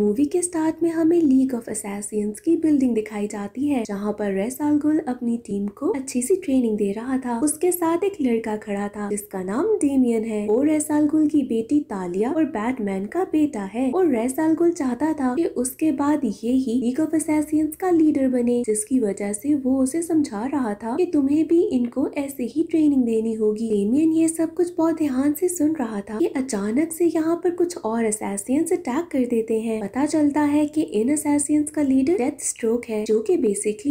movie के start में हमें लीग ऑफ असैसियंस की बिल्डिंग दिखाई जाती है जहाँ पर रेस गुल अपनी टीम को अच्छी सी ट्रेनिंग दे रहा था उसके साथ एक लड़का खड़ा था जिसका नाम डेमियन है वो रेस गुल की बेटी तालिया और बैटमैन का बेटा है और रेस अलगुल चाहता था कि उसके बाद ये ही लीग ऑफ असैसियंस का लीडर बने जिसकी वजह से वो उसे समझा रहा था कि तुम्हे भी इनको ऐसे ही ट्रेनिंग देनी होगी डेमियन ये सब कुछ बहुत ध्यान से सुन रहा था कि अचानक से यहाँ पर कुछ और असैसियंस अटैक कर देते हैं पता चलता है कि इन असैसियंस का लीडर डेथ स्ट्रोक है जो कि बेसिकली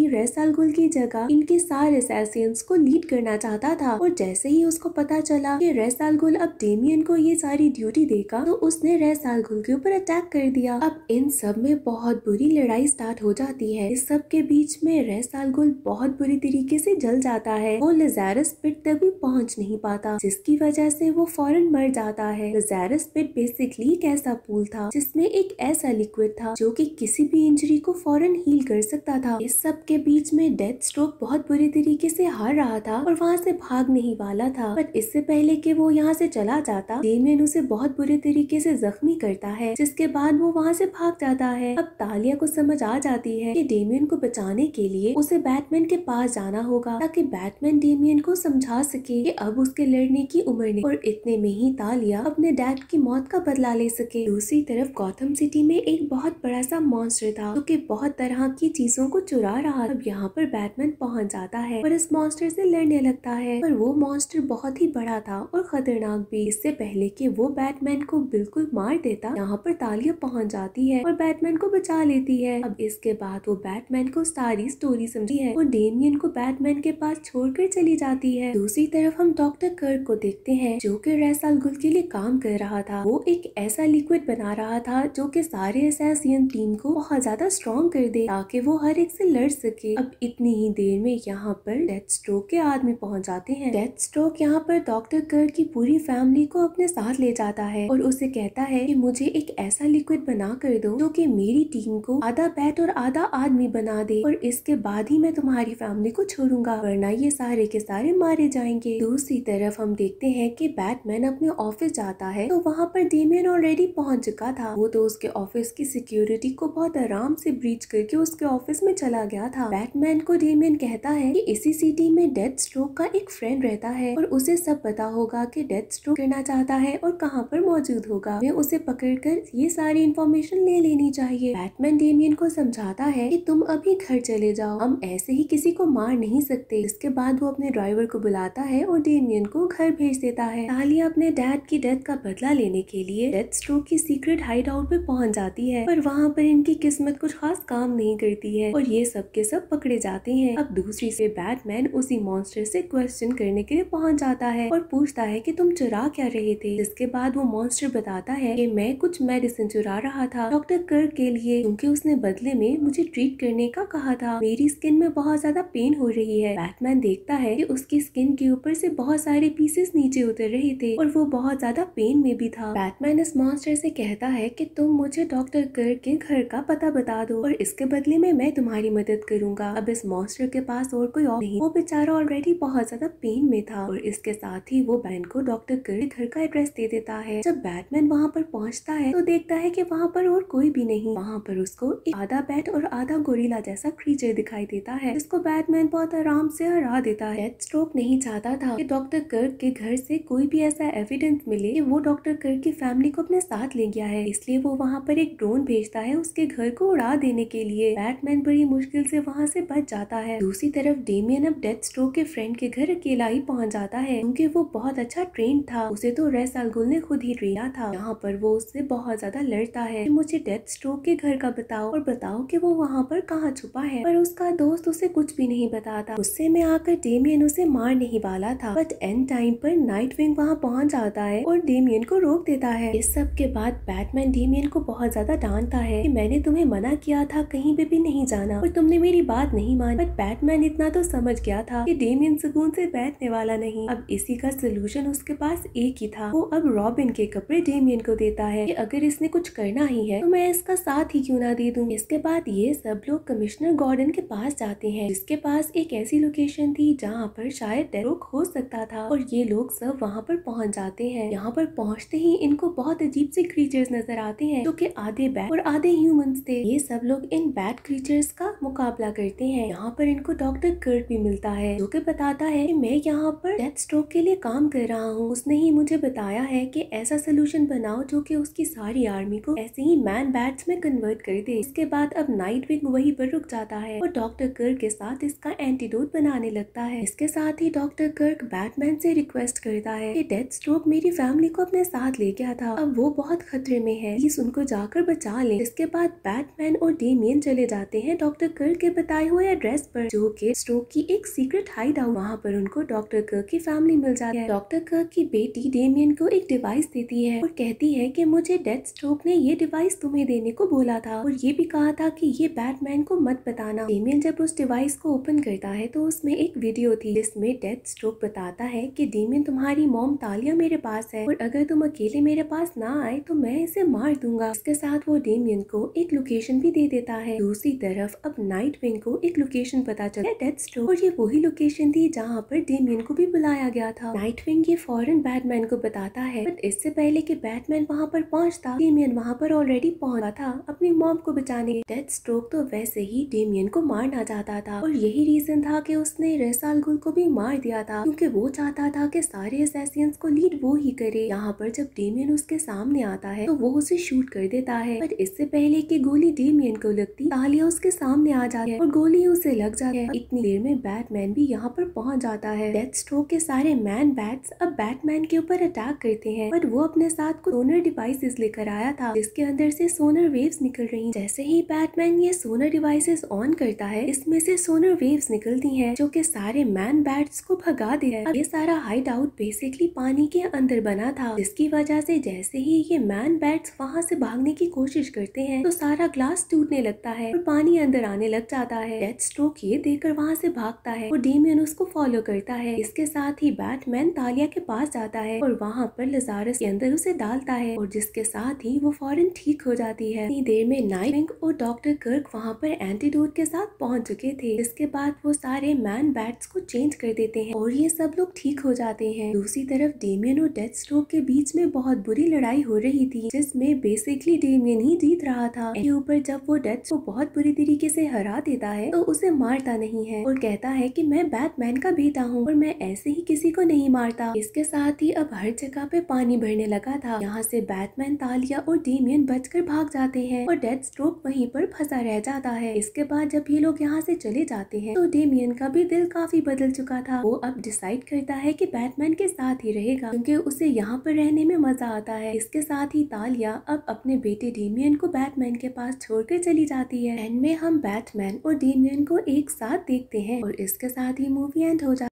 गुल की जगह इनके सारे असैसियंस को लीड करना चाहता था और जैसे ही उसको पता चला कि गुल अब डेमियन को ये सारी ड्यूटी देगा तो उसने गुल के ऊपर अटैक कर दिया अब इन सब में बहुत बुरी लड़ाई स्टार्ट हो जाती है इस सब के बीच में गुल बहुत बुरी तरीके से जल जाता है वो लजारस पिट तक भी पहुँच नहीं पाता जिसकी वजह से वो फौरन मर जाता है लजारस पिट बेसिकली एक ऐसा पुल था जिसमे एक ऐसा ऐसा लिक्विड था जो कि किसी भी इंजरी को फौरन हील कर सकता था इस सब के बीच में डेथ स्ट्रोक बहुत बुरी तरीके से हार रहा था और वहाँ से भाग नहीं वाला था बट इससे पहले कि वो यहाँ से चला जाता डेमियन उसे बहुत बुरे तरीके से जख्मी करता है जिसके बाद वो वहाँ से भाग जाता है अब तालिया को समझ आ जाती है की डेमियन को बचाने के लिए उसे बैटमैन के पास जाना होगा ताकि बैटमैन डेमियन को समझा सके की अब उसके लड़ने की उम्र नहीं और इतने में ही तालिया अपने डैड की मौत का बदला ले सके दूसरी तरफ गौतम सिटी में में एक बहुत बड़ा सा मॉन्स्टर था जो कि बहुत तरह की चीजों को चुरा रहा अब यहाँ पर बैटमैन पहुंच जाता है और इस मॉन्स्टर से लड़ने लगता है पर वो मॉन्स्टर बहुत ही बड़ा था और खतरनाक भी इससे पहले कि वो बैटमैन को बिल्कुल मार देता यहाँ पर तालिया पहुंच जाती है और बैटमैन को बचा लेती है अब इसके बाद वो बैटमैन को सारी स्टोरी समझी है और डेमियन को बैटमैन के पास कर चली जाती है दूसरी तरफ हम डॉक्टर कर्क को देखते हैं जो कि रैसाल गुल के लिए काम कर रहा था वो एक ऐसा लिक्विड बना रहा था जो कि हमारे असैसियन टीम को बहुत ज़्यादा स्ट्रॉन्ग कर दे ताकि वो हर एक से लड़ सके अब इतनी ही देर में यहाँ पर डेथ स्ट्रोक के आदमी पहुँच जाते हैं डेथ स्ट्रोक यहाँ पर डॉक्टर कर की पूरी फैमिली को अपने साथ ले जाता है और उसे कहता है की मुझे एक ऐसा लिक्विड बना कर दो जो की मेरी टीम को आधा बैट और आधा आदमी बना दे और इसके बाद ही मैं तुम्हारी फैमिली को छोड़ूंगा वरना ये सारे के सारे मारे जाएंगे दूसरी तरफ हम देखते हैं कि बैटमैन अपने ऑफिस जाता है तो वहाँ पर डेमियन ऑलरेडी पहुँच चुका था वो तो उसके ऑफिस ऑफिस की सिक्योरिटी को बहुत आराम से ब्रीच करके उसके ऑफिस में चला गया था बैटमैन को डेमियन कहता है कि इसी सिटी में डेथ स्ट्रोक का एक फ्रेंड रहता है और उसे सब पता होगा कि डेथ स्ट्रोक करना चाहता है और कहाँ पर मौजूद होगा वे उसे पकड़कर ये सारी इन्फॉर्मेशन ले लेनी चाहिए बैटमैन डेमियन को समझाता है की तुम अभी घर चले जाओ हम ऐसे ही किसी को मार नहीं सकते इसके बाद वो अपने ड्राइवर को बुलाता है और डेमियन को घर भेज देता है तालिया अपने डैड की डेथ का बदला लेने के लिए डेथ स्ट्रोक की सीक्रेट हाइड आउट पे पहुंच जाती जाती है पर वहाँ पर इनकी किस्मत कुछ खास काम नहीं करती है और ये सब के सब पकड़े जाते हैं अब दूसरी से बैटमैन उसी मॉन्स्टर से क्वेश्चन करने के लिए पहुँच जाता है और पूछता है की तुम चुरा क्या रहे थे जिसके बाद वो मॉन्स्टर बताता है की मैं कुछ मेडिसिन चुरा रहा था डॉक्टर कर के लिए क्योंकि उसने बदले में मुझे ट्रीट करने का कहा था मेरी स्किन में बहुत ज्यादा पेन हो रही है बैटमैन देखता है की उसकी स्किन के ऊपर से बहुत सारे पीसेस नीचे उतर रहे थे और वो बहुत ज्यादा पेन में भी था बैटमैन इस मॉन्स्टर से कहता है कि तुम मुझे डॉक्टर कर के घर का पता बता दो और इसके बदले में मैं तुम्हारी मदद करूंगा अब इस मॉन्स्टर के पास और कोई और नहीं वो बेचारा ऑलरेडी बहुत ज्यादा पेन में था और इसके साथ ही वो बैन को डॉक्टर कर घर का एड्रेस दे देता है जब बैटमैन वहाँ पर पहुँचता है तो देखता है की वहाँ पर और कोई भी नहीं वहाँ पर उसको आधा बैट और आधा गोरीला जैसा क्रीचर दिखाई देता है जिसको बैटमैन बहुत आराम से हरा देता है स्ट्रोक नहीं चाहता था कि डॉक्टर कर्क के घर से कोई भी ऐसा एविडेंस मिले कि वो डॉक्टर कर्क की फैमिली को अपने साथ ले गया है इसलिए वो वहाँ पर पर एक ड्रोन भेजता है उसके घर को उड़ा देने के लिए बैटमैन बड़ी मुश्किल से वहाँ से बच जाता है दूसरी तरफ डेमियन अब डेथ स्ट्रोक के फ्रेंड के घर अकेला ही पहुँच जाता है क्योंकि वो बहुत अच्छा ट्रेन था उसे तो रेस अलगुल ने खुद ही ट्रेना था यहाँ पर वो उससे बहुत ज्यादा लड़ता है मुझे डेथ स्ट्रोक के घर का बताओ और बताओ की वो वहाँ पर कहाँ छुपा है पर उसका दोस्त उसे कुछ भी नहीं बताता उससे में आकर डेमियन उसे मार नहीं वाला था बट एंड टाइम पर नाइट विंग वहाँ पहुँच जाता है और डेमियन को रोक देता है इस सब के बाद बैटमैन डेमियन को बहुत बहुत ज्यादा डांटता है कि मैंने तुम्हें मना किया था कहीं पे भी नहीं जाना और तुमने मेरी बात नहीं मानी बट बैटमैन इतना तो समझ गया था कि डेमियन सुकून से बैठने वाला नहीं अब इसी का सोल्यूशन उसके पास एक ही था वो अब रॉबिन के कपड़े डेमियन को देता है कि अगर इसने कुछ करना ही है तो मैं इसका साथ ही क्यों ना दे दूँ इसके बाद ये सब लोग कमिश्नर गॉर्डन के पास जाते हैं जिसके पास एक ऐसी लोकेशन थी जहाँ पर शायद डेरोक हो सकता था और ये लोग सब वहाँ पर पहुँच जाते हैं यहाँ पर पहुँचते ही इनको बहुत अजीब से क्रीचर्स नजर आते हैं जो कि आधे बैट और आधे ह्यूमंस थे ये सब लोग इन बैट क्रीचर्स का मुकाबला करते हैं यहाँ पर इनको डॉक्टर कर्ट भी मिलता है जो की बताता है की मैं यहाँ पर डेथ स्ट्रोक के लिए काम कर रहा हूँ उसने ही मुझे बताया है की ऐसा सोल्यूशन बनाओ जो की उसकी सारी आर्मी को ऐसे ही मैन बैट्स में कन्वर्ट कर दे इसके बाद अब नाइट विंग वही पर रुक जाता है और डॉक्टर कर्क के साथ इसका एंटीडोट बनाने लगता है इसके साथ ही डॉक्टर कर्क बैटमैन से रिक्वेस्ट करता है कि डेथ स्ट्रोक मेरी फैमिली को अपने साथ ले गया था अब वो बहुत खतरे में है प्लीज उनको जा जाकर बचा ले इसके बाद बैटमैन और डेमियन चले जाते हैं डॉक्टर कर के बताए हुए एड्रेस पर जो कि स्ट्रोक की एक सीक्रेट हाइड आउट वहाँ पर उनको डॉक्टर कर की फैमिली मिल जाती है डॉक्टर कर की बेटी डेमियन को एक डिवाइस देती है और कहती है की मुझे डेथ स्ट्रोक ने ये डिवाइस तुम्हें देने को बोला था और ये भी कहा था की ये बैटमैन को मत बताना डेमियन जब उस डिवाइस को ओपन करता है तो उसमें एक वीडियो थी जिसमें डेथ स्ट्रोक बताता है की डेमियन तुम्हारी मोम तालिया मेरे पास है और अगर तुम अकेले मेरे पास ना आए तो मैं इसे मार दूंगा इसके साथ वो डेमियन को एक लोकेशन भी दे देता है दूसरी तरफ अब नाइट विंग को एक लोकेशन पता चलता है डेथ स्टोर और ये वही लोकेशन थी जहाँ पर डेमियन को भी बुलाया गया था नाइट विंग ये फॉरन बैटमैन को बताता है बट इससे पहले की बैटमैन वहाँ पर पहुँचता डेमियन वहाँ पर ऑलरेडी पहुँचा था अपनी मॉम को बचाने डेथ स्ट्रोक तो वैसे ही डेमियन को मारना चाहता था और यही रीजन था की उसने रेसाल गुल को भी मार दिया था क्यूँकी वो चाहता था की सारे असैसियंस को लीड वो ही करे यहाँ पर जब डेमियन उसके सामने आता है तो वो उसे शूट कर देता देता है पर इससे पहले कि गोली डेमियन को लगती तालिया उसके सामने आ जाती है और गोली उसे लग जाती है इतनी देर में बैटमैन भी यहाँ पर पहुँच जाता है डेथ स्ट्रोक के सारे मैन बैट्स अब बैटमैन के ऊपर अटैक करते हैं पर वो अपने साथ को सोनर डिवाइसेस लेकर आया था जिसके अंदर से सोनर वेव्स निकल रही जैसे ही बैटमैन ये सोनर डिवाइसेस ऑन करता है इसमें से सोनर वेव्स निकलती हैं जो कि सारे मैन बैट्स को भगा दे ये सारा हाइट आउट बेसिकली पानी के अंदर बना था जिसकी वजह से जैसे ही ये मैन बैट्स वहाँ से भागने निकालने की कोशिश करते हैं तो सारा ग्लास टूटने लगता है और पानी अंदर आने लग जाता है डेथ स्ट्रोक ये देखकर वहाँ से भागता है और डेमियन उसको फॉलो करता है इसके साथ ही बैटमैन तालिया के पास जाता है और वहाँ पर लजारस के अंदर उसे डालता है और जिसके साथ ही वो फॉरन ठीक हो जाती है इतनी देर में नाइट और डॉक्टर कर्क वहाँ पर एंटीडोट के साथ पहुँच चुके थे इसके बाद वो सारे मैन बैट्स को चेंज कर देते हैं और ये सब लोग ठीक हो जाते हैं दूसरी तरफ डेमियन और डेथ स्ट्रोक के बीच में बहुत बुरी लड़ाई हो रही थी जिसमें बेसिकली ये ही जीत रहा था के ऊपर जब वो डेथ को बहुत बुरी तरीके से हरा देता है तो उसे मारता नहीं है और कहता है कि मैं बैटमैन का बेटा हूँ और मैं ऐसे ही किसी को नहीं मारता इसके साथ ही अब हर जगह पे पानी भरने लगा था यहाँ से बैटमैन तालिया और डेमियन बचकर भाग जाते हैं और डेथ स्ट्रोक वहीं पर फंसा रह जाता है इसके बाद जब ये लोग यहाँ से चले जाते हैं तो डेमियन का भी दिल काफी बदल चुका था वो अब डिसाइड करता है कि बैटमैन के साथ ही रहेगा क्योंकि उसे यहाँ पर रहने में मजा आता है इसके साथ ही तालिया अब अपने बेटे बेटे डीमियन को बैटमैन के पास छोड़कर चली जाती है एंड में हम बैटमैन और डेमियन को एक साथ देखते हैं और इसके साथ ही मूवी एंड हो जाती